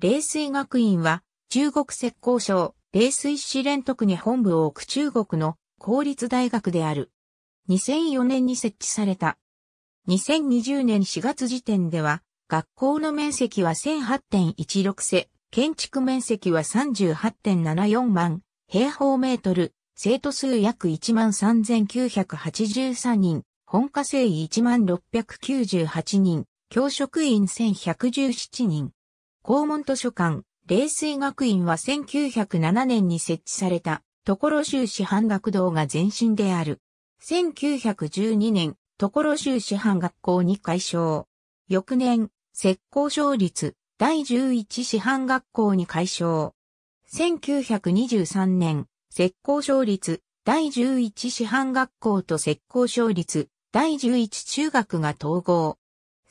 霊水学院は、中国石膏省、霊水市連徳に本部を置く中国の公立大学である。2004年に設置された。2020年4月時点では、学校の面積は1008.16世、建築面積は38.74万平方メートル、生徒数約13,983人、本科生1698人、教職員1117人。校門図書館、霊水学院は1907年に設置された、所州市藩学堂が前身である。1912年、所州市藩学校に改称。翌年、石膏省立第11市藩学校に改称。1923年、石膏省立第11市藩学校と石膏省立第11中学が統合。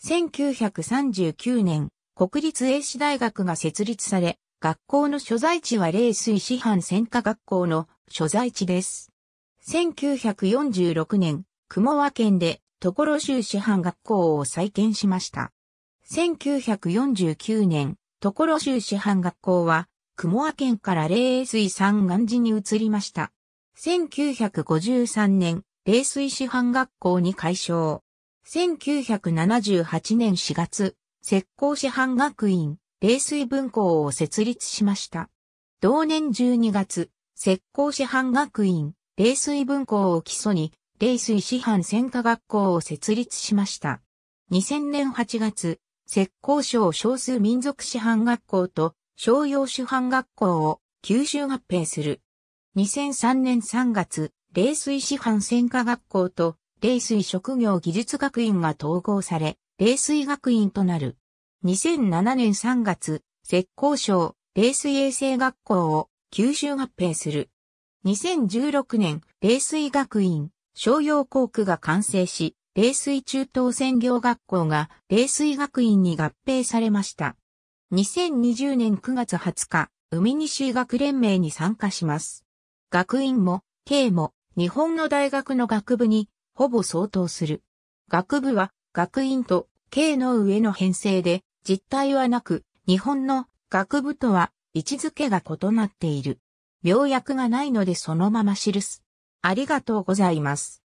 1939年、国立英史大学が設立され、学校の所在地は霊水師範専科学校の所在地です。1946年、雲和県で所州師範学校を再建しました。1949年、所州師範学校は、雲和県から霊水山岸寺に移りました。1953年、霊水師範学校に改称。1978年4月、石膏師範学院、冷水文校を設立しました。同年12月、石膏師範学院、冷水文校を基礎に、冷水師範専科学校を設立しました。2000年8月、石膏省少数民族師範学校と商用師範学校を九州合併する。2003年3月、冷水師範専科学校と冷水職業技術学院が統合され、冷水学院となる。2007年3月、浙江省冷水衛生学校を九州合併する。2016年、冷水学院、商用工区が完成し、冷水中等専業学校が冷水学院に合併されました。2020年9月20日、海西学連盟に参加します。学院も、経も、日本の大学の学部に、ほぼ相当する。学部は、学院と経の上の編成で実態はなく、日本の学部とは位置づけが異なっている。病薬がないのでそのまま記す。ありがとうございます。